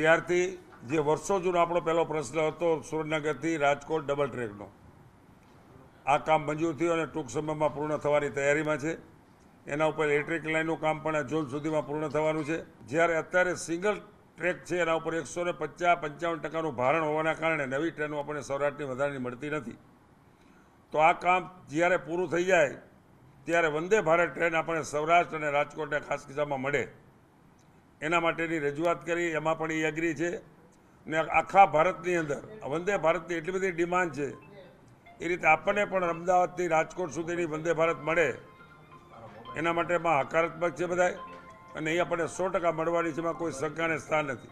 ત્યારથી જે વર્ષો જૂનો આપણો પહેલો પ્રશ્ન હતો સુરેન્દ્રનગરથી રાજકોટ ડબલ ટ્રેકનો આ કામ મંજૂર થયું અને ટૂંક સમયમાં પૂર્ણ થવાની તૈયારીમાં છે એના ઉપર ઇલેક્ટ્રિક લાઇનનું કામ પણ જૂન સુધીમાં પૂર્ણ થવાનું છે જ્યારે અત્યારે સિંગલ ટ્રેક છે એના ઉપર એકસો ને પચાસ પંચાવન ટકાનું ભારણ હોવાના કારણે નવી ટ્રેનો આપણને સૌરાષ્ટ્રની વધારાની મળતી નથી તો આ કામ જ્યારે પૂરું થઈ જાય ત્યારે વંદે ભારત ટ્રેન આપણે સૌરાષ્ટ્ર અને રાજકોટને ખાસ કિસ્સામાં મળે એના માટેની રજૂઆત કરી એમાં પણ એ એગ્રી છે ને આખા ભારતની અંદર વંદે ભારતની એટલી બધી ડિમાન્ડ છે એ રીતે આપણને પણ અમદાવાદથી રાજકોટ સુધીની વંદે ભારત મળે એના માટે એમાં હકારાત્મક છે બધાય અને એ આપણને સો ટકા મળવાની છે એમાં કોઈ શંકાને સ્થાન નથી